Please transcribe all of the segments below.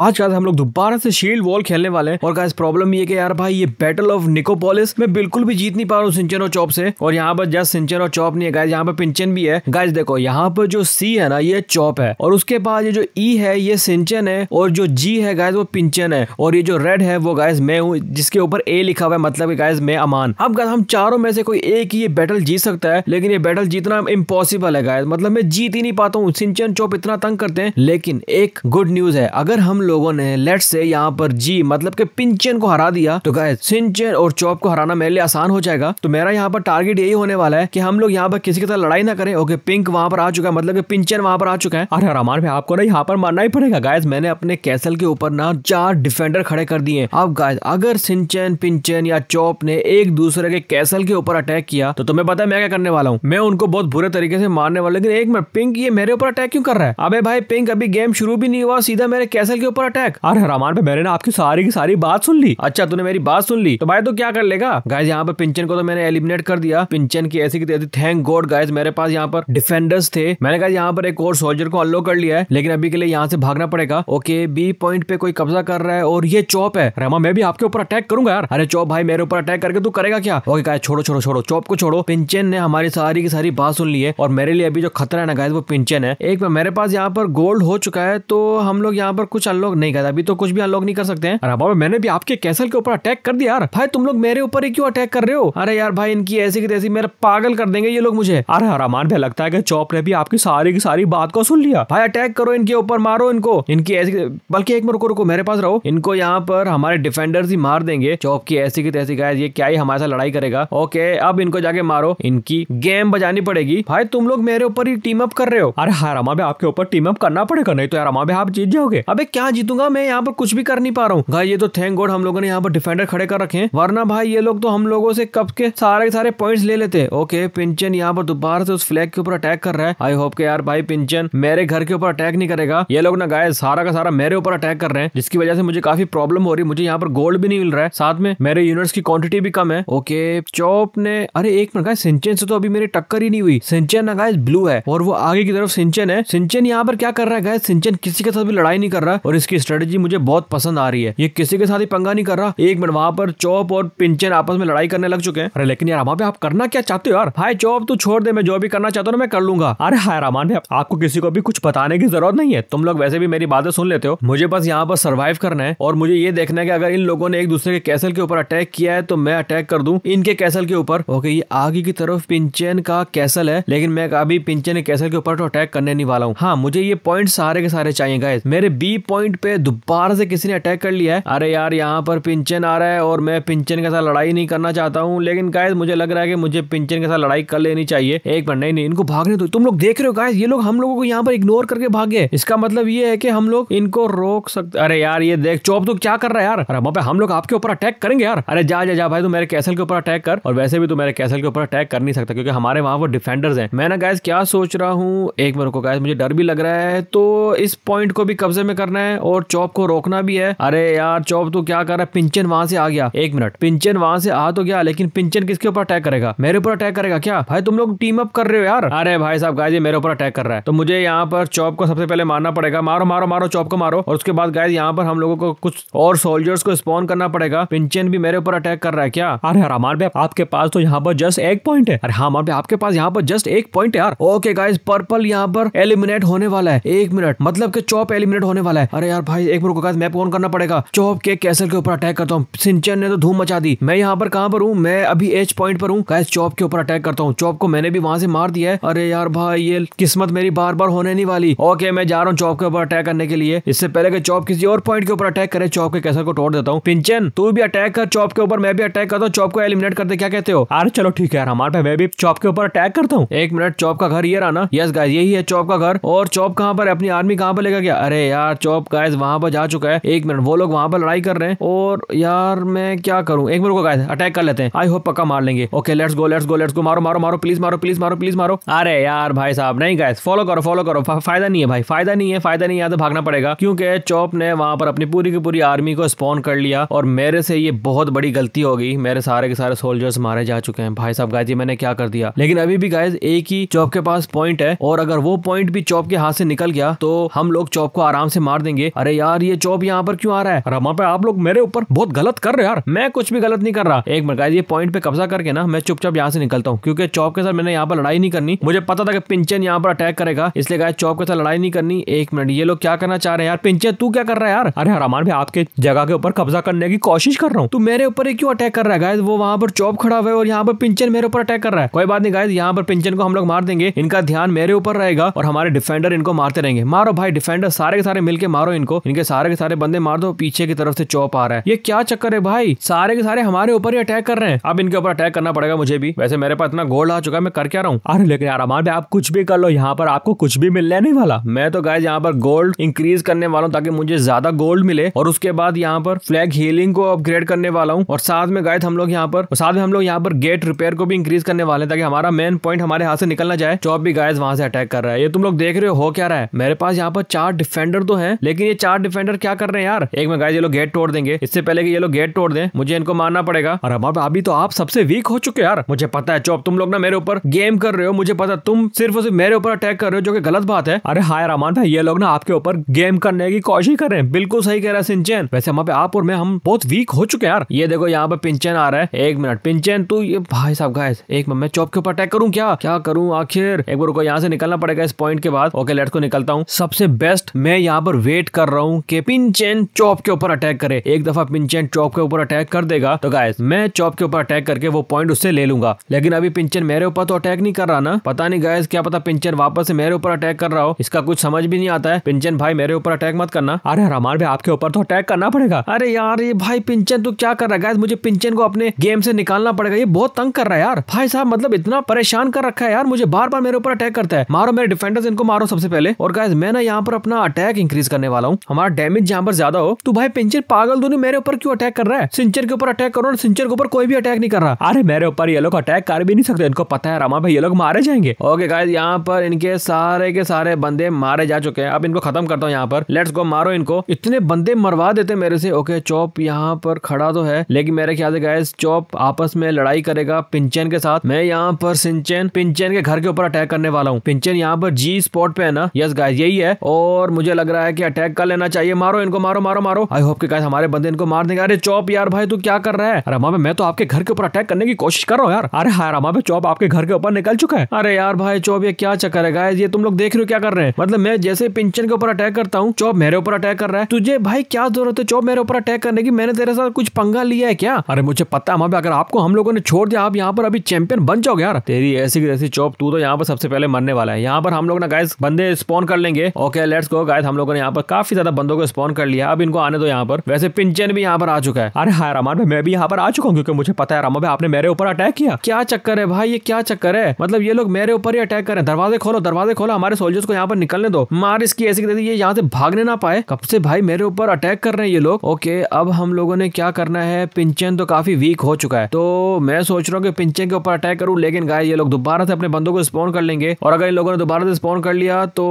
आज का हम लोग दोबारा से शील्ड वॉल खेलने वाले हैं और गाइस प्रॉब्लम ये कि यार भाई ये बैटल ऑफ निकोपोलिस मैं बिल्कुल भी जीत नहीं पा रहा हूँ सिंचन और चौप से और यहाँ पर जस्ट सिंचन और चौप नहीं है गाइस यहाँ पर पिंचन भी है गाइस देखो यहाँ पर जो सी है ना ये चौप है और उसके बाद ये जो ई e है ये सिंचन है और जो जी है गायस वो पिंचन है और ये जो रेड है वो गायस मैं हूँ जिसके ऊपर ए लिखा हुआ है मतलब गायस मैं अमान अब गाय हम चारों में से कोई एक ही ये बैटल जीत सकता है लेकिन ये बैटल जीतना इम्पॉसिबल है गाइज मतलब मैं जीत ही नहीं पाता हूँ सिंचन चौप इतना तंग करते हैं लेकिन एक गुड न्यूज है अगर हम लोगों ने लेट से यहाँ पर जी मतलब के पिंचन को हरा दिया तो गाय सिंचन और चौप को हराना मेरे लिए आसान हो जाएगा तो मेरा यहाँ पर टारगेट यही होने वाला है कि हम लोग यहाँ पर किसी के साथ लड़ाई ना करें ओके पिंक वहां पर आ चुका है मतलब कि पिंचन वहां पर आ चुका है अरे हरामान भाई आपको ना यहाँ पर मारना ही पड़ेगा गायज मैंने अपने कैसल के ऊपर ना चार डिफेंडर खड़े कर दिए अब गायज अगर सिंचन पिंचन या चौप ने एक दूसरे के कैसल के ऊपर अटैक किया तो तुम्हें पता है मैं क्या करने वाला हूँ मैं उनको बहुत बुरे तरीके से मारने वाला लेकिन एक मिनट पिंक ये मेरे ऊपर अटैक क्यों कर रहा है अबे भाई पिंक अभी गेम शुरू भी नहीं हुआ सीधा मेरे कैसल के ऊपर ऊपर अटैक अरे रामान भाई मैंने ना आपकी सारी की सारी बात सुन ली अच्छा तूने मेरी बात सुन ली तो भाई तो क्या कर लेगा गाइज यहाँ पर पिंचन को तो मैंने एलिमिनेट कर दिया पिंचन की ऐसी की थैंक गॉड गाइज मेरे पास यहाँ पर डिफेंडर्स थे मैंने कहा यहाँ पर एक और सोल्जर को अनलॉक कर लिया है लेकिन अभी के लिए यहाँ से भागना पड़ेगा ओके बी पॉइंट पे कोई कब्जा कर रहा है और ये चौप है रामा मैं भी आपके ऊपर अटैक करूंगा यार अरे चौप भाई मेरे ऊपर अटैक करके तू करेगा क्या ओके गाय छोड़ो छोड़ो छोड़ो चौप को छोड़ो पिंचन ने हमारी सारी की सारी बात सुन ली है और मेरे लिए अभी जो खतरा है ना गाय वो पिंचन है एक मेरे पास यहाँ पर गोल्ड हो चुका है तो हम लोग यहाँ पर कुछ अनलॉक अनलॉक नहीं करता अभी तो कुछ भी अनलॉक नहीं कर सकते हैं अरे बाबा मैंने भी आपके कैसल के ऊपर अटैक कर दिया यार भाई तुम लोग मेरे ऊपर ही क्यों अटैक कर रहे हो अरे यार भाई इनकी ऐसी की तैसी मेरा पागल कर देंगे ये लोग मुझे अरे हरामान भाई लगता है कि चौप ने भी आपकी सारी की सारी बात को सुन लिया भाई अटैक करो इनके ऊपर मारो इनको इनकी ऐसी बल्कि एक मिनट रुको रुको मेरे पास रहो इनको यहाँ पर हमारे डिफेंडर्स ही मार देंगे चौप की ऐसी की तैसी गाय ये क्या ही हमारे साथ लड़ाई करेगा ओके अब इनको जाके मारो इनकी गेम बजानी पड़ेगी भाई तुम लोग मेरे ऊपर ही टीम अप कर रहे हो अरे हाँ रमा आपके ऊपर टीम अप करना पड़ेगा नहीं तो यार रमा आप जीत जाओगे अबे क्या जीतूंगा मैं यहाँ पर कुछ भी कर नहीं पा रहा हूँ भाई ये तो थैंक गॉड हम लोगों ने यहाँ पर डिफेंडर खड़े कर रखे हैं वरना भाई ये लोग तो हम लोगों से कब के सारे सारे पॉइंट्स ले लेते ओके पिंचन यहाँ पर दोबारा से उस फ्लैग के ऊपर अटैक कर रहा है आई होप के यार भाई पिंचन मेरे घर के ऊपर अटैक नहीं करेगा ये लोग ना गाय सारा का सारा मेरे ऊपर अटैक कर रहे हैं जिसकी वजह से मुझे काफी प्रॉब्लम हो रही है मुझे यहाँ पर गोल्ड भी नहीं मिल रहा है साथ में मेरे यूनिट्स की क्वांटिटी भी कम है ओके चौप ने अरे एक मिनट सिंचन से तो अभी मेरी टक्कर ही नहीं हुई सिंचन ना गाय ब्लू है और वो आगे की तरफ सिंचन है सिंचन यहाँ पर क्या कर रहा है गाय सिंचन किसी के साथ भी लड़ाई नहीं कर रहा और इस इसकी स्ट्रेटेजी मुझे बहुत पसंद आ रही है ये किसी के साथ ही पंगा नहीं कर रहा एक मिनट वहां पर चौप और पिंचन आपस में लड़ाई करने लग चुके हैं अरे लेकिन यार वहां पे आप करना क्या चाहते हो यार भाई चौप तू छोड़ दे मैं जो भी करना चाहता हूँ मैं कर लूंगा अरे हाय रामान भाई आपको किसी को भी कुछ बताने की जरूरत नहीं है तुम लोग वैसे भी मेरी बातें सुन लेते हो मुझे बस यहाँ पर सर्वाइव करना है और मुझे ये देखना है कि अगर इन लोगों ने एक दूसरे के कैसल के ऊपर अटैक किया है तो मैं अटैक कर दू इनके कैसल के ऊपर ओके ये आगे की तरफ पिंचन का कैसल है लेकिन मैं अभी पिंचन के कैसल के ऊपर तो अटैक करने नहीं वाला हूँ हाँ मुझे ये पॉइंट सारे के सारे चाहिए गाय मेरे बी पॉइंट पॉइंट पे दोबारा से किसी ने अटैक कर लिया है अरे यार यहाँ पर पिंचन आ रहा है और मैं पिंचन के साथ लड़ाई नहीं करना चाहता हूँ लेकिन गाय मुझे लग रहा है कि मुझे पिंचन के साथ लड़ाई कर लेनी चाहिए एक मिनट नहीं नहीं इनको भागने दो तुम लोग देख रहे हो गाय ये लोग हम लोगों को यहाँ पर इग्नोर करके भाग गए इसका मतलब ये है कि हम लोग इनको रोक सकते अरे यार ये देख चौप तो क्या कर रहा है यार अरे हम लोग आपके ऊपर अटैक करेंगे यार अरे जा जा जा भाई तू मेरे कैसल के ऊपर अटैक कर और वैसे भी तू मेरे कैसल के ऊपर अटैक कर नहीं सकता क्योंकि हमारे वहां पर डिफेंडर्स हैं मैं ना गाय क्या सोच रहा हूँ एक मिनट को गाय मुझे डर भी लग रहा है तो इस पॉइंट को भी कब्जे में करना है और चौप को रोकना भी है अरे यार चौप तो क्या कर रहा है पिंचन वहां से आ गया एक मिनट पिंचन वहां से आ तो गया लेकिन पिंचन किसके ऊपर अटैक करेगा मेरे ऊपर अटैक करेगा क्या भाई तुम लोग टीम अप कर रहे हो यार अरे भाई साहब गाय मेरे ऊपर अटैक कर रहा है तो मुझे यहाँ पर चौप को सबसे पहले मारना पड़ेगा मारो मारो मारो चौप को मारो और उसके बाद गाय यहाँ पर हम लोगों को कुछ और सोल्जर्स को स्पॉन करना पड़ेगा पिंचन भी मेरे ऊपर अटैक कर रहा है क्या अरे यार हमारे आपके पास तो यहाँ पर जस्ट एक पॉइंट है अरे हाँ हमारे आपके पास यहाँ पर जस्ट एक पॉइंट है यार ओके गाइज पर्पल यहाँ पर एलिमिनेट होने वाला है एक मिनट मतलब कि चौप एलिमिनेट होने वाला है अरे अरे यार भाई एक बार मैप ऑन करना पड़ेगा चौप के कैसल के ऊपर अटैक करता हूँ सिंचन ने तो धूम मचा दी मैं यहाँ पर कहाँ पर हूँ मैं अभी एच पॉइंट पर हूँ गैस चौप के ऊपर अटैक करता हूँ चौप को मैंने भी वहां से मार दिया है अरे यार भाई ये किस्मत मेरी बार बार होने नहीं वाली ओके मैं जा रहा हूँ चौप के ऊपर अटैक करने के लिए इससे पहले कि चौप किसी और पॉइंट के ऊपर अटैक करे चौप के कैसल को तोड़ देता हूँ पिंचन तू भी अटैक कर चौप के ऊपर मैं भी अटैक करता हूँ चौप को एलिमिनेट करते क्या कहते हो अरे चलो ठीक है यार हमारे मैं भी चौप के ऊपर अटैक करता हूँ एक मिनट चौप का घर ये रहा ना यस गाय यही है चौप का घर और चौप कहाँ पर अपनी आर्मी कहाँ पर लेकर गया अरे यार चौप गाइस वहां पर जा चुका है एक मिनट वो लोग वहां पर लड़ाई कर रहे हैं और यार मैं क्या करूं एक मिनट को गाइस अटैक कर लेते हैं आई होप पक्का मार लेंगे okay let's go let's go let's go मारो मारो मारो प्लीज मारो प्लीज मारो प्लीज मारो अरे यार भाई साहब नहीं गाइस फॉलो करो फॉलो करो फायदा नहीं है भाई फायदा नहीं है फायदा नहीं है तो भागना पड़ेगा क्योंकि चौप ने वहां पर अपनी पूरी की पूरी आर्मी को स्पॉन कर लिया और मेरे से ये बहुत बड़ी गलती होगी मेरे सारे के सारे सोल्जर्स मारे जा चुके हैं भाई साहब गाइस मैंने क्या कर दिया लेकिन अभी भी गाइस एक ही चौप के पास पॉइंट है और अगर वो पॉइंट भी चौप के हाथ से निकल गया तो हम लोग चौप को आराम से मार देंगे अरे यार ये चौप यहाँ पर क्यों आ रहा है रमा पे आप लोग मेरे ऊपर बहुत गलत कर रहे यार मैं कुछ भी गलत नहीं कर रहा एक मिनट ये पॉइंट पे कब्जा करके ना मैं चुपचाप यहाँ से निकलता हूँ क्योंकि चौप के साथ मैंने यहाँ पर लड़ाई नहीं करनी मुझे पता था कि पिंचन यहाँ पर अटैक करेगा इसलिए गाय चौप के साथ लड़ाई नहीं करनी एक मिनट ये लोग क्या करना चाह रहे हैं यार पिंचन तू क्या कर रहा है यार अरे हरामान भाई आपके जगह के ऊपर कब्जा करने की कोशिश कर रहा हूँ तू मेरे ऊपर क्यों अटैक कर रहा है गायद वो वहाँ पर चौप खड़ा हुआ है और यहाँ पर पिंचन मेरे ऊपर अटैक कर रहा है कोई बात नहीं गाय यहाँ पर पिंचन को हम लोग मार देंगे इनका ध्यान मेरे ऊपर रहेगा और हमारे डिफेंडर इनको मारते रहेंगे मारो भाई डिफेंडर सारे के सारे मिलकर मारो इनको इनके सारे के सारे बंदे मार दो पीछे की तरफ से चौप आ रहा है ये क्या चक्कर है भाई सारे के सारे हमारे ऊपर ही अटैक कर रहे हैं अब इनके ऊपर अटैक करना पड़ेगा मुझे भी वैसे मेरे पास इतना गोल्ड आ चुका है मैं कर क्या रहा हूँ अरे लेकिन यार हमारे आप कुछ भी कर लो यहाँ पर आपको कुछ भी मिलने नहीं वाला मैं तो गाय यहाँ पर गोल्ड इंक्रीज करने वाला हूँ ताकि मुझे ज्यादा गोल्ड मिले और उसके बाद यहाँ पर फ्लैग हीलिंग को अपग्रेड करने वाला हूँ और साथ में गायद हम लोग यहाँ पर साथ में हम लोग यहाँ पर गेट रिपेयर को भी इंक्रीज करने वाले हैं ताकि हमारा मेन पॉइंट हमारे हाथ से निकलना जाए चौप भी गाय वहां से अटैक कर रहा है ये तुम लोग देख रहे हो क्या रहा है मेरे पास यहाँ पर चार डिफेंडर तो है लेकिन ये चार डिफेंडर क्या कर रहे हैं यार एक में गाइस ये लोग गेट तोड़ देंगे इससे पहले कि ये लोग गेट तोड़ दें मुझे इनको मारना पड़ेगा और अब अभी तो आप सबसे वीक हो चुके यार मुझे पता है चौप तुम लोग ना मेरे ऊपर गेम कर रहे हो मुझे पता तुम सिर्फ उसे मेरे ऊपर अटैक कर रहे हो जो कि गलत बात है अरे हाय रामान भाई ये लोग ना आपके ऊपर गेम करने की कोशिश कर रहे हैं बिल्कुल सही कह रहा है सिंचैन वैसे वहां आप और मैं हम बहुत वीक हो चुके यार ये देखो यहाँ पे पिंचन आ रहा है एक मिनट पिंचन तू ये भाई साहब गाइस एक मिनट मैं चौप के ऊपर अटैक करूँ क्या क्या करूँ आखिर एक बार को यहाँ से निकलना पड़ेगा इस पॉइंट के बाद ओके लेट्स को निकलता हूँ सबसे बेस्ट मैं यहाँ पर वेट कर रहा हूँ कि पिनचेन चौप के ऊपर अटैक करे एक दफा पिनचेन चौप के ऊपर अटैक कर देगा तो गाय मैं चौप के ऊपर अटैक करके वो पॉइंट उससे ले लूंगा लेकिन अभी पिंचन मेरे ऊपर तो अटैक नहीं कर रहा ना पता नहीं गायस क्या पता पिंचन वापस से मेरे ऊपर अटैक कर रहा हो इसका कुछ समझ भी नहीं आता है पिंचन भाई मेरे ऊपर अटैक मत करना अरे हमारे भाई आपके ऊपर तो अटैक करना पड़ेगा अरे यार ये भाई पिंचन तू क्या कर रहा है गायस मुझे पिंचन को अपने गेम से निकालना पड़ेगा ये बहुत तंग कर रहा है यार भाई साहब मतलब इतना परेशान कर रखा है यार मुझे बार बार मेरे ऊपर अटैक करता है मारो मेरे डिफेंडर्स इनको मारो सबसे पहले और गायस मैं ना यहाँ पर अपना अटैक इंक्रीज करने वाला वाला हूँ हमारा डैमेज जहाँ पर ज्यादा हो तो भाई पिंचर पागल दोनों मेरे ऊपर क्यों अटैक कर रहा है सिंचर के ऊपर अटैक करो और सिंचर के ऊपर कोई भी अटैक नहीं कर रहा अरे मेरे ऊपर ये लोग अटैक कर भी नहीं सकते इनको पता है रामा भाई ये लोग मारे जाएंगे ओके गाइज यहाँ पर इनके सारे के सारे बंदे मारे जा चुके हैं अब इनको खत्म करता हूँ यहाँ पर लेट्स गो मारो इनको इतने बंदे मरवा देते मेरे से ओके चौप यहाँ पर खड़ा तो है लेकिन मेरे ख्याल से गाइज चौप आपस में लड़ाई करेगा पिंचन के साथ मैं यहाँ पर सिंचन पिंचन के घर के ऊपर अटैक करने वाला हूँ पिंचन यहाँ पर जी स्पॉट पे है ना यस गाइज यही है और मुझे लग रहा है की अटैक अटैक कर लेना चाहिए मारो इनको मारो मारो मारो आई होप कि हमारे बंदे इनको मार देंगे अरे चौप यार भाई तू क्या कर रहा है अरे हमारे मैं तो आपके घर के ऊपर अटैक करने की कोशिश कर रहा हूँ यार अरे हाँ यार भाई चौप आपके घर के ऊपर निकल चुका है अरे यार भाई चौप ये क्या चक्कर है गाय ये तुम लोग देख रहे हो क्या कर रहे हैं मतलब मैं जैसे पिंचन के ऊपर अटैक करता हूँ चौप मेरे ऊपर अटैक कर रहा है तुझे भाई क्या जरूरत है चौप मेरे ऊपर अटैक करने की मैंने तेरे साथ कुछ पंगा लिया है क्या अरे मुझे पता है अगर आपको हम लोगों ने छोड़ दिया आप यहाँ पर अभी चैंपियन बन जाओगे यार तेरी ऐसी जैसी चौप तू तो यहाँ पर सबसे पहले मरने वाला है यहाँ पर हम लोग ना गाय बंदे स्पॉन कर लेंगे ओके लेट्स गो गाय हम लोगों ने यहाँ पर काफी ज्यादा बंदों को स्पॉन कर लिया अब इनको आने दो यहाँ पर वैसे पिंचन भी यहाँ पर आ चुका है अरे हाँ रामा भाई मैं भी यहाँ पर आ चुका हूँ क्योंकि मुझे पता है रामा भाई आपने मेरे ऊपर अटैक किया क्या चक्कर है भाई ये क्या चक्कर है मतलब ये लोग मेरे ऊपर ही अटैक कर रहे हैं दरवाजे खोलो दरवाजे खोलो हमारे सोल्जर्स को यहाँ पर निकलने दो मार इसकी ऐसी ये यहाँ से भागने ना पाए कब से भाई मेरे ऊपर अटैक कर रहे हैं ये लोग ओके अब हम लोगों ने क्या करना है पिंचन तो काफी वीक हो चुका है तो मैं सोच रहा हूँ कि पिंचन के ऊपर अटैक करूँ लेकिन गाय ये लोग दोबारा से अपने बंदों को स्पॉन कर लेंगे और अगर इन लोगों ने दोबारा से स्पॉन कर लिया तो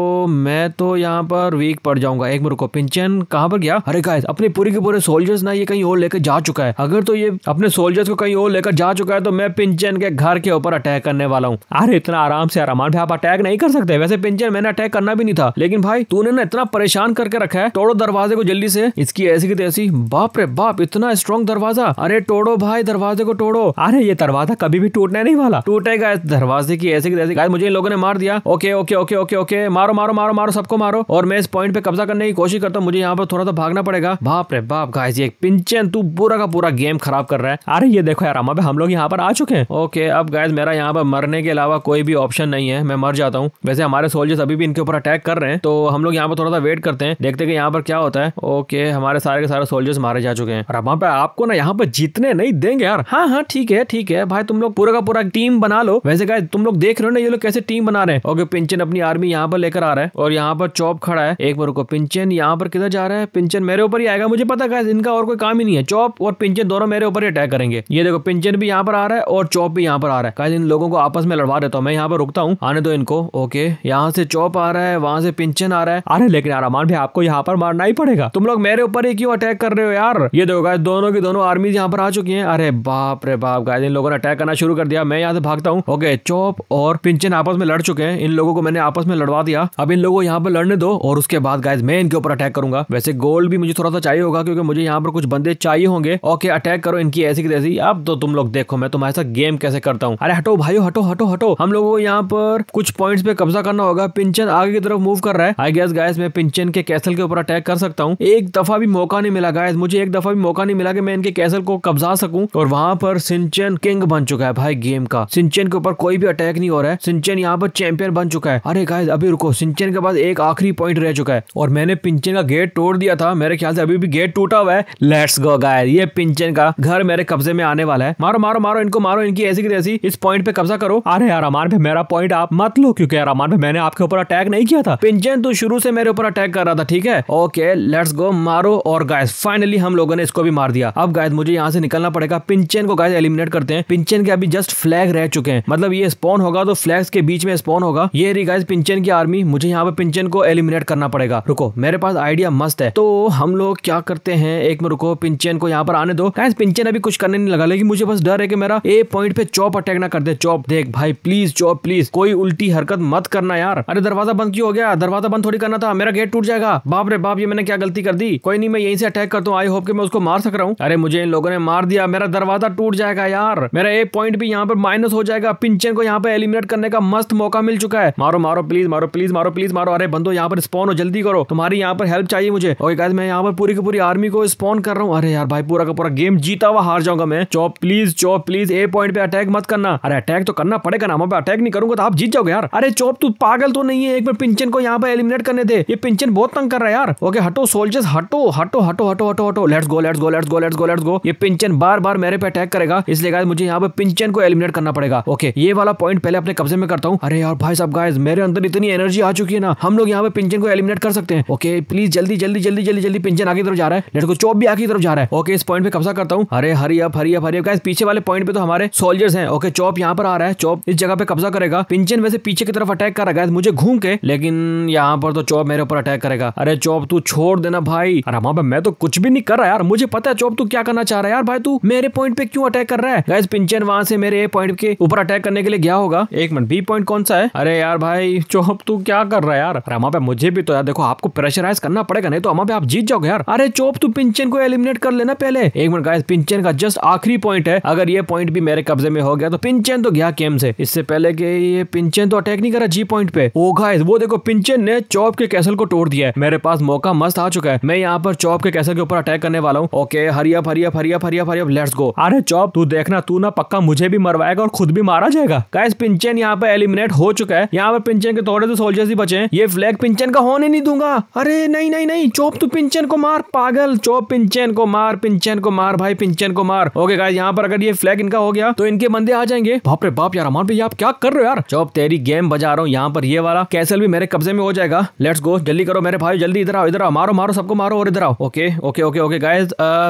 मैं तो यहाँ पर वीक पड़ जाऊंगा एक मिनट रुको पिंचन कहाँ पर गया अरे गाइस अपने पूरे के पूरे सोल्जर्स ना ये कहीं और लेकर जा चुका है अगर तो ये अपने सोल्जर्स को कहीं और लेकर जा चुका है तो मैं पिंचन के घर के ऊपर अटैक करने वाला हूँ अरे इतना आराम से आराम आप अटैक नहीं कर सकते वैसे पिंचन मैंने अटैक करना भी नहीं था लेकिन भाई तूने ना इतना परेशान करके रखा है तोड़ो दरवाजे को जल्दी से इसकी ऐसी की तैसी बाप रे बाप इतना स्ट्रॉन्ग दरवाजा अरे तोड़ो भाई दरवाजे को तोड़ो अरे ये दरवाजा कभी भी टूटने नहीं वाला टूटेगा इस दरवाजे की ऐसी की तैसी मुझे इन लोगों ने मार दिया okay okay okay okay okay मारो मारो मारो मारो सबको मारो और मैं इस पॉइंट पे कब्जा करने की कोशिश करता हूँ मुझे यहाँ पर थोड़ा सा भागना पड़ेगा बाप रे बाप गाइस ये पिंचन तू पूरा का पूरा गेम खराब कर रहा है अरे ये देखो यार अमा हम लोग यहाँ पर आ चुके हैं ओके अब गाइस मेरा यहाँ पर मरने के अलावा कोई भी ऑप्शन नहीं है मैं मर जाता हूँ वैसे हमारे सोल्जर्स अभी भी इनके ऊपर अटैक कर रहे हैं तो हम लोग यहाँ पर थोड़ा सा वेट करते हैं देखते हैं यहाँ पर क्या होता है ओके हमारे सारे के सारे सोल्जर्स मारे जा चुके हैं और पे आपको ना यहाँ पर जीतने नहीं देंगे यार हाँ हाँ ठीक है ठीक है भाई तुम लोग पूरा का पूरा टीम बना लो वैसे गाय तुम लोग देख रहे हो ना ये लोग कैसे टीम बना रहे हैं ओके पिंचन अपनी आर्मी यहाँ पर लेकर आ रहा है और यहाँ पर चौप खड़ा है एक बार रुको पिंच पिंचन यहाँ पर किधर जा रहा है पिंचन मेरे ऊपर ही आएगा मुझे पता है इनका और कोई काम ही नहीं है चौप और पिंचन दोनों मेरे ऊपर ही अटैक करेंगे ये देखो पिंचन भी यहाँ पर आ रहा है और चौप भी यहाँ पर आ रहा है इन लोगों को आपस में लड़वा देता हूँ मैं यहाँ पर रुकता हूँ आने दो इनको ओके यहाँ से चौप आ रहा है वहां से पिंचन आ रहा है अरे लेकिन आरामान भी आपको यहाँ पर मारना ही पड़ेगा तुम लोग मेरे ऊपर ही क्यों अटैक कर रहे हो यार ये देखो गाय दोनों की दोनों आर्मी यहाँ पर आ चुकी है अरे बाप रे बाप गाय इन लोगों ने अटैक करना शुरू कर दिया मैं यहाँ से भागता हूँ ओके चौप और पिंचन आपस में लड़ चुके हैं इन लोगों को मैंने आपस में लड़वा दिया अब इन लोगों यहाँ पर लड़ने दो और उसके बाद गाय मैं इनके ऊपर अटैक करूंगा वैसे गोल्ड भी मुझे थोड़ा सा चाहिए होगा क्योंकि मुझे यहाँ पर कुछ बंदे चाहिए होंगे ओके अटैक करो इनकी ऐसी की तैसी अब तो तुम लोग देखो मैं तुम्हारे साथ गेम कैसे करता हूँ अरे हटो भाई हटो हटो हटो हम लोगों को यहाँ पर कुछ पॉइंट्स पे कब्जा करना होगा पिंचन आगे की तरफ मूव कर रहा है आई गैस गाइस मैं पिंचन के कैसल के ऊपर अटैक कर सकता हूँ एक दफा भी मौका नहीं मिला गाइस मुझे एक दफा भी मौका नहीं मिला कि मैं इनके कैसल को कब्जा सकू और वहां पर सिंचन किंग बन चुका है भाई गेम का सिंचन के ऊपर कोई भी अटैक नहीं हो रहा है सिंचन यहाँ पर चैंपियन बन चुका है अरे गाइस अभी रुको सिंचन के पास एक आखिरी पॉइंट रह चुका है और मैंने पिंचन का गेट तोड़ दिया था मेरे ख्याल से अभी भी गेट टूटा हुआ है लेट्स गो गाय ये पिंचन का घर मेरे कब्जे में आने वाला है मारो मारो मारो इनको मारो इनकी ऐसी की तैसी इस पॉइंट पे कब्जा करो अरे यार अमान भाई मेरा पॉइंट आप मत लो क्योंकि यार अमान भाई मैंने आपके ऊपर अटैक नहीं किया था पिंचन तो शुरू से मेरे ऊपर अटैक कर रहा था ठीक है ओके लेट्स गो मारो और गायस फाइनली हम लोगों ने इसको भी मार दिया अब गायस मुझे यहाँ से निकलना पड़ेगा पिंचन को गायस एलिमिनेट करते हैं पिंचन के अभी जस्ट फ्लैग रह चुके हैं मतलब ये स्पॉन होगा तो फ्लैग्स के बीच में स्पॉन होगा ये रही गाइस पिंचन की आर्मी मुझे यहाँ पे पिंचन को एलिमिनेट करना पड़ेगा रुको मेरे पास आइडिया मस्त है तो हम लोग क्या करते हैं एक में रुको पिंचन को यहाँ पर आने दो पिंचन अभी कुछ करने नहीं लगा लेकिन मुझे बस डर है कि मेरा ए पॉइंट पे चॉप अटैक ना कर दे चॉप देख भाई प्लीज चॉप प्लीज कोई उल्टी हरकत मत करना यार अरे दरवाजा बंद क्यों हो गया दरवाजा बंद थोड़ी करना था मेरा गेट टूट जाएगा बाप रे बाप ये मैंने क्या गलती कर दी कोई नहीं मैं यहीं से अटैक करता हूँ आई होप कि मैं उसको मार सक रहा हूँ अरे मुझे इन लोगों ने मार दिया मेरा दरवाजा टूट जाएगा यार मेरा ए पॉइंट भी यहाँ पर माइनस हो जाएगा पिंचन को यहाँ पर एलिमिनेट करने का मस्त मौका मिल चुका है मारो मारो प्लीज मारो प्लीज मारो प्लीज मारो अरे बंदो यहाँ पर स्पॉन हो जल्दी करो तुम्हारे तुम्हारी यहाँ पर हेल्प चाहिए मुझे और गाइस मैं यहाँ पर पूरी की पूरी आर्मी को स्पॉन कर रहा हूँ अरे यार भाई पूरा का पूरा गेम जीता हुआ हार जाऊंगा मैं chop please chop please A point पे अटैक मत करना अरे अटैक तो करना पड़ेगा ना मैं अटैक नहीं करूंगा तो आप जीत जाओगे यार अरे चौप तू पागल तो नहीं है एक बार पिंचन को यहाँ पर एलिमिनेट करने दे ये पिंचन बहुत तंग कर रहा है यार ओके हटो सोल्जर्स हटो हटो हटो हटो हटो हटो let's go let's go let's go let's go let's go ये पिंचन बार बार मेरे पे अटैक करेगा इसलिए गाइस मुझे यहाँ पर पिंचन को एलिमिनेट करना पड़ेगा ओके ये वाला पॉइंट पहले अपने कब्जे में करता हूँ अरे यार भाई साहब गाइस मेरे अंदर इतनी एनर्जी आ चुकी है ना हम लोग यहाँ पे पिंचन को एलिमिनेट कर सकते हैं ओके प्लीज जल्दी जल्दी जल्दी जल्दी जल्दी पिंजन आगे तरफ जा रहा है लड़को चौप भी आगे तरफ जा रहा है ओके इस पॉइंट पे कब्जा करता हूँ अरे हरी अब हरी अब हरी अप पीछे वाले पॉइंट पे तो हमारे सोल्जर्स हैं ओके चौप यहाँ पर आ रहा है चौप इस जगह पे कब्जा करेगा पिंजन वैसे पीछे की तरफ अटैक कर रहा है मुझे घूम के लेकिन यहाँ पर तो चौप मेरे ऊपर अटैक करेगा अरे चौप तू छोड़ देना भाई अरे वहां पर मैं तो कुछ भी नहीं कर रहा यार मुझे पता है चौप तू क्या करना चाह रहा है यार भाई तू मेरे पॉइंट पे क्यों अटैक कर रहा है गैस पिंचन वहां से मेरे ए पॉइंट के ऊपर अटैक करने के लिए गया होगा एक मिनट बी पॉइंट कौन सा है अरे यार भाई चौप तू क्या कर रहा है यार वहां पे मुझे भी तो यार देखो आपको प्रेशराइज करना पड़ेगा नहीं तो हमारे आप जीत जाओगे यार अरे चोप तू पिंचन को एलिमिनेट कर लेना पहले एक मिनट गाइस पिंचन का जस्ट आखिरी पॉइंट है अगर ये पॉइंट भी मेरे कब्जे में हो गया तो पिंचन तो गया केम से इससे पहले के ये पिंचन तो अटैक नहीं करा जी पॉइंट पे ओ गाइस वो देखो पिंचन ने चौप के कैसल को तोड़ दिया है मेरे पास मौका मस्त आ चुका है मैं यहाँ पर चौप के कैसल के ऊपर अटैक करने वाला हूँ ओके हरिया हरियप हरियप हरियप हरियप लेट्स गो अरे चौप तू देखना तू ना पक्का मुझे भी मरवाएगा और खुद भी मारा जाएगा गाइस पिंचन यहाँ पर एलिमिनेट हो चुका है यहाँ पर पिंचन के थोड़े से सोल्जर्स ही बचे ये फ्लैग पिंचन का होने नहीं दूंगा अरे नहीं नहीं नहीं चोप तू पिंचन को मार पागल चोप पिंचन को मार पिंचन को मार भाई पिंचन को मार ओके गाइस यहाँ पर अगर ये फ्लैग इनका हो गया तो इनके बंदे आ जाएंगे बाप रे बाप यार अमान भैया आप क्या कर रहे हो यार चोप तेरी गेम बजा रहा हूँ यहाँ पर ये वाला कैसल भी मेरे कब्जे में हो जाएगा लेट्स गो जल्दी करो मेरे भाई जल्दी इधर आओ इधर आओ मारो मारो सबको मारो और इधर आओ ओके ओके ओके ओके गाय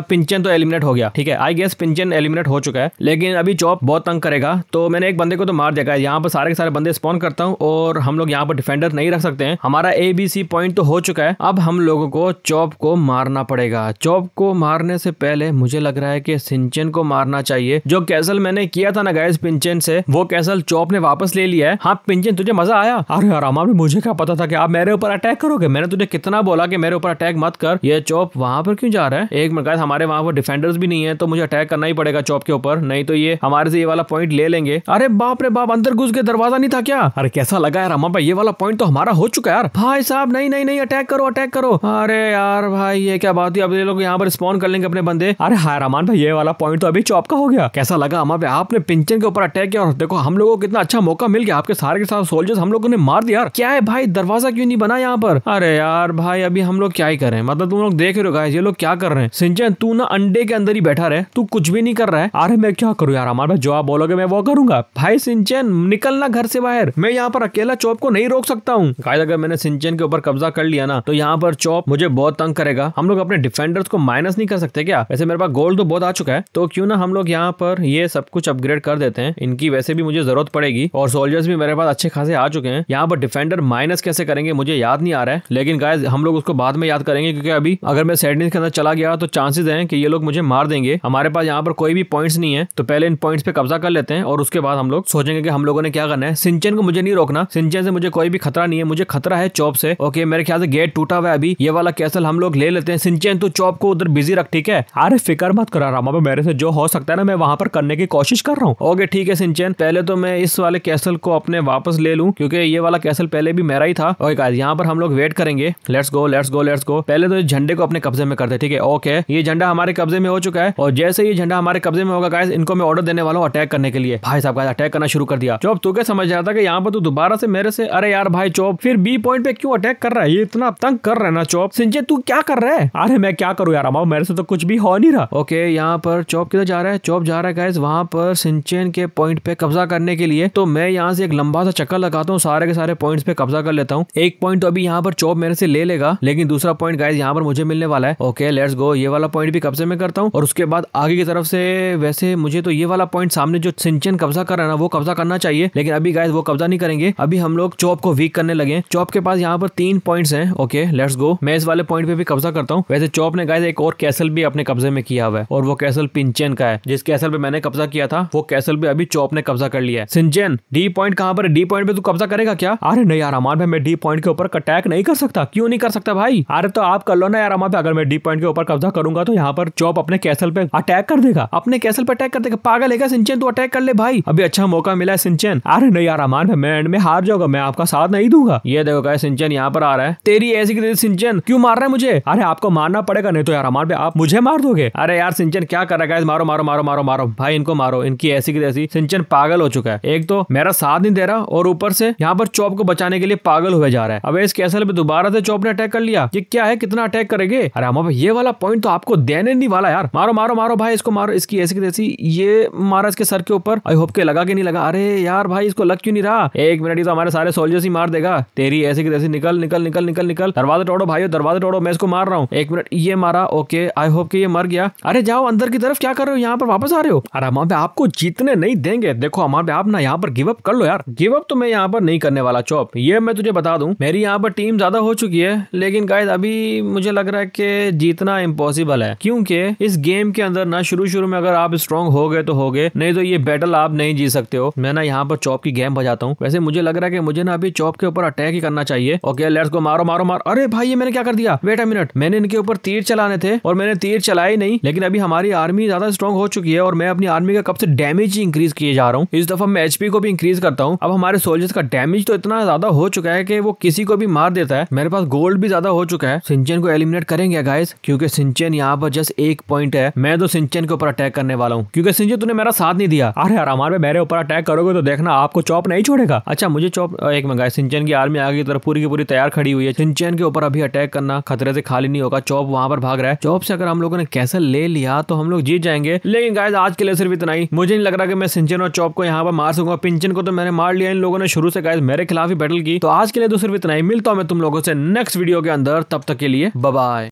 पिंचन तो एलिमिनेट हो गया ठीक है आई गेस पिंचन एलिमिनेट हो चुका है लेकिन अभी चौप बहुत तंग करेगा तो मैंने एक बंदे को तो मार दिया यहाँ पर सारे के सारे बंदे स्पॉन करता हूँ और हम लोग यहाँ पर डिफेंडर नहीं रख सकते हैं हमारा ए बी सी पॉइंट तो हो चुका चुका है अब हम लोगों को चौप को मारना पड़ेगा चौप को मारने से पहले मुझे लग रहा है कि सिंचन को मारना चाहिए जो कैसल मैंने किया था ना गाइस पिंचन से वो कैसल चौप ने वापस ले लिया है हाँ पिंचन तुझे मजा आया अरे आराम मुझे क्या पता था कि आप मेरे ऊपर अटैक करोगे मैंने तुझे कितना बोला कि मेरे ऊपर अटैक मत कर ये चौप वहां पर क्यों जा रहा है एक मिनट हमारे वहां पर डिफेंडर्स भी नहीं है तो मुझे अटैक करना ही पड़ेगा चौप के ऊपर नहीं तो ये हमारे से ये वाला पॉइंट ले लेंगे अरे बाप रे बाप अंदर घुस के दरवाजा नहीं था क्या अरे कैसा लगा यार अम्मा ये वाला पॉइंट तो हमारा हो चुका है यार भाई साहब नहीं नहीं नहीं अटैक अटैक करो अटैक करो अरे यार भाई ये क्या बात हुई अब ये लोग यहाँ पर स्पॉन कर लेंगे अपने बंदे अरे हाय रमान भाई ये वाला पॉइंट तो अभी चौप का हो गया कैसा लगा हमारे आपने पिंचन के ऊपर अटैक किया और देखो हम लोगों को कितना अच्छा मौका मिल गया आपके सारे के साथ सोल्जर्स हम लोगों ने मार दिया यार क्या है भाई दरवाजा क्यों नहीं बना यहाँ पर अरे यार भाई अभी हम लोग क्या ही करें मतलब तुम लोग देख रहे हो गाइस ये लोग क्या कर रहे हैं सिंचन तू ना अंडे के अंदर ही बैठा रहे तू कुछ भी नहीं कर रहा है अरे मैं क्या करूँ यार हमारे भाई जो आप बोलोगे मैं वो करूंगा भाई सिंचन निकलना घर से बाहर मैं यहाँ पर अकेला चौप को नहीं रोक सकता हूँ गाइस अगर मैंने सिंचन के ऊपर कब्जा कर लिया ना ना तो यहाँ पर चौप मुझे बहुत तंग करेगा हम लोग अपने डिफेंडर्स को माइनस नहीं कर सकते क्या वैसे मेरे पास गोल्ड तो बहुत आ चुका है तो क्यों ना हम लोग यहाँ पर ये सब कुछ अपग्रेड कर देते हैं इनकी वैसे भी मुझे जरूरत पड़ेगी और सोल्जर्स भी मेरे पास अच्छे खासे आ चुके हैं यहाँ पर डिफेंडर माइनस कैसे करेंगे मुझे याद नहीं आ रहा है लेकिन गाय हम लोग उसको बाद में याद करेंगे क्योंकि अभी अगर मैं सैडनेस के अंदर चला गया तो चांसेस हैं कि ये लोग मुझे मार देंगे हमारे पास यहाँ पर कोई भी पॉइंट्स नहीं है तो पहले इन पॉइंट्स पे कब्जा कर लेते हैं और उसके बाद हम लोग सोचेंगे कि हम लोगों ने क्या करना है सिंचन को मुझे नहीं रोकना सिंचन से मुझे कोई भी खतरा नहीं है मुझे खतरा है चौप से ओके मेरे ख्याल से गेट गेट टूटा हुआ अभी ये वाला कैसल हम लोग ले लेते हैं सिंचन तू चौप को उधर बिजी रख ठीक है अरे फिक्र मत करा रामा मेरे से जो हो सकता है ना मैं वहां पर करने की कोशिश कर रहा हूँ ओके ठीक है सिंचन पहले तो मैं इस वाले कैसल को अपने वापस ले लू क्योंकि ये वाला कैसल पहले भी मेरा ही था ओके गाइस यहाँ पर हम लोग वेट करेंगे let's go let's go let's go पहले तो इस झंडे को अपने कब्जे में करते ठीक है ओके ये झंडा हमारे कब्जे में हो चुका है और जैसे ये झंडा हमारे कब्जे में होगा गाइस इनको मैं ऑर्डर देने वाला हूँ अटैक करने के लिए भाई साहब गाइस अटैक करना शुरू कर दिया चौप तू क्या समझ जाता था कि यहाँ पर तू दोबारा से मेरे से अरे यार भाई चौप फिर बी पॉइंट पे क्यों अटैक कर रहा है ये इतना इतना तंग कर रहे ना चौप सिंजे तू क्या कर रहा है अरे मैं क्या करूँ यार मेरे से तो कुछ भी हो नहीं रहा ओके यहाँ पर चौप किधर जा रहा है चौप जा रहा है गाइज वहाँ पर सिंचेन के पॉइंट पे कब्जा करने के लिए तो मैं यहाँ से एक लंबा सा चक्कर लगाता हूँ सारे के सारे पॉइंट्स पे कब्जा कर लेता हूँ एक पॉइंट तो अभी यहाँ पर चौप मेरे से ले लेगा लेकिन दूसरा पॉइंट गाइज यहाँ पर मुझे मिलने वाला है ओके लेट्स गो ये वाला पॉइंट भी कब्जे में करता हूँ और उसके बाद आगे की तरफ से वैसे मुझे तो ये वाला पॉइंट सामने जो सिंचन कब्जा कर रहा है ना वो कब्जा करना चाहिए लेकिन अभी गाइज वो कब्जा नहीं करेंगे अभी हम लोग चौप को वीक करने लगे चौप के पास यहाँ पर तीन पॉइंट्स हैं ओके लेट्स गो मैं इस वाले पॉइंट पे भी कब्जा करता हूँ वैसे चौप ने गाय एक और कैसल भी अपने कब्जे में किया हुआ है और वो कैसल पिंचेन का है जिस कैसल पे मैंने कब्जा किया था वो कैसल भी अभी चौप ने कब्जा कर लिया है सिंचेन डी पॉइंट कहाँ पर डी पॉइंट पे तू कब्जा करेगा क्या अरे नहीं यार अमान भाई मैं डी पॉइंट के ऊपर अटैक नहीं कर सकता क्यों नहीं कर सकता भाई अरे तो आप कर लो ना यार अमान भाई अगर मैं डी पॉइंट के ऊपर कब्जा करूंगा तो यहाँ पर चौप अपने कैसल पे अटैक कर देगा अपने कैसल पे अटैक कर देगा पागल है सिंचेन तू अटैक कर ले भाई अभी अच्छा मौका मिला है सिंचेन अरे नहीं यार अमान भाई मैं एंड में हार जाऊंगा मैं आपका साथ नहीं दूंगा ये देखो सिंचन यहाँ पर आ रहा है तेरी भी ऐसी की सिंचन क्यों मार रहे मुझे अरे आपको मारना पड़ेगा नहीं तो यार हमारे आप मुझे मार दोगे अरे यार सिंचन क्या कर रहा है मारो मारो मारो मारो मारो भाई इनको मारो इनकी ऐसी की ऐसी सिंचन पागल हो चुका है एक तो मेरा साथ नहीं दे रहा और ऊपर से यहाँ पर चौप को बचाने के लिए पागल हुए जा रहा है अब इस कैसल पे दोबारा से चौप ने अटैक कर लिया ये क्या है कितना अटैक करेंगे अरे हम ये वाला पॉइंट तो आपको देने नहीं वाला यार मारो मारो मारो भाई इसको मारो इसकी ऐसी की तैसी ये मारा इसके सर के ऊपर आई होप के लगा के नहीं लगा अरे यार भाई इसको लग क्यों नहीं रहा एक मिनट ही तो हमारे सारे सोल्जर्स ही मार देगा तेरी ऐसी की तैसी निकल निकल निकल निकल निकल निकल दरवाजा तोड़ो भाई दरवाजा तोड़ो मैं इसको मार रहा हूँ एक मिनट ये मारा ओके आई होप की ये मर गया अरे जाओ अंदर की तरफ क्या कर रहे हो यहाँ पर वापस आ रहे हो अरे हमारे आपको जीतने नहीं देंगे देखो हमारे आप ना यहाँ पर गिव अप कर लो यार गिव अप तो मैं यहाँ पर नहीं करने वाला चौप ये मैं तुझे बता दू मेरी यहाँ पर टीम ज्यादा हो चुकी है लेकिन गाइज अभी मुझे लग रहा है कि जीतना इम्पोसिबल है क्योंकि इस गेम के अंदर ना शुरू शुरू में अगर आप स्ट्रॉन्ग हो गए तो हो गए नहीं तो ये बैटल आप नहीं जीत सकते हो मैं ना यहाँ पर चौप की गेम बजाता हूँ वैसे मुझे लग रहा है कि मुझे ना अभी चौप के ऊपर अटैक ही करना चाहिए ओके लेट्स को मारो मारो मार अरे भाई ये मैंने क्या कर दिया वेट अ मिनट मैंने इनके ऊपर तीर चलाने थे और मैंने तीर चलाए नहीं लेकिन अभी हमारी आर्मी ज्यादा स्ट्रॉन्ग हो चुकी है और मैं अपनी आर्मी का कब से डैमेज ही इंक्रीज किए जा रहा हूँ इस दफा मैं एचपी को भी इंक्रीज करता हूँ अब हमारे सोल्जर्स का डैमेज तो इतना ज्यादा हो चुका है की वो किसी को भी मार देता है मेरे पास गोल्ड भी ज्यादा हो चुका है सिंचन को एलिमिनेट करेंगे गाइस क्योंकि सिंचन यहाँ पर जस्ट एक पॉइंट है मैं तो सिंचन के ऊपर अटैक करने वाला हूँ क्योंकि सिंचन तूने मेरा साथ नहीं दिया अरे यार हमारे मेरे ऊपर अटैक करोगे तो देखना आपको चौप नहीं छोड़ेगा अच्छा मुझे चौप एक मंगाए सिंचन की आर्मी आगे की तरफ पूरी की पूरी तैयार खड़ी हुई है उज्जैन के ऊपर अभी अटैक करना खतरे से खाली नहीं होगा चौप वहां पर भाग रहा है चौप से अगर हम लोगों ने कैसे ले लिया तो हम लोग जीत जाएंगे लेकिन गाइज आज के लिए सिर्फ इतना ही मुझे नहीं लग रहा कि मैं सिंचन और चौप को यहाँ पर मार सकूंगा पिंचन को तो मैंने मार लिया इन लोगों ने शुरू से गाइज मेरे खिलाफ ही बैटल की तो आज के लिए तो सिर्फ इतना ही मिलता हूँ मैं तुम लोगों से नेक्स्ट वीडियो के अंदर तब तक के लिए बबाई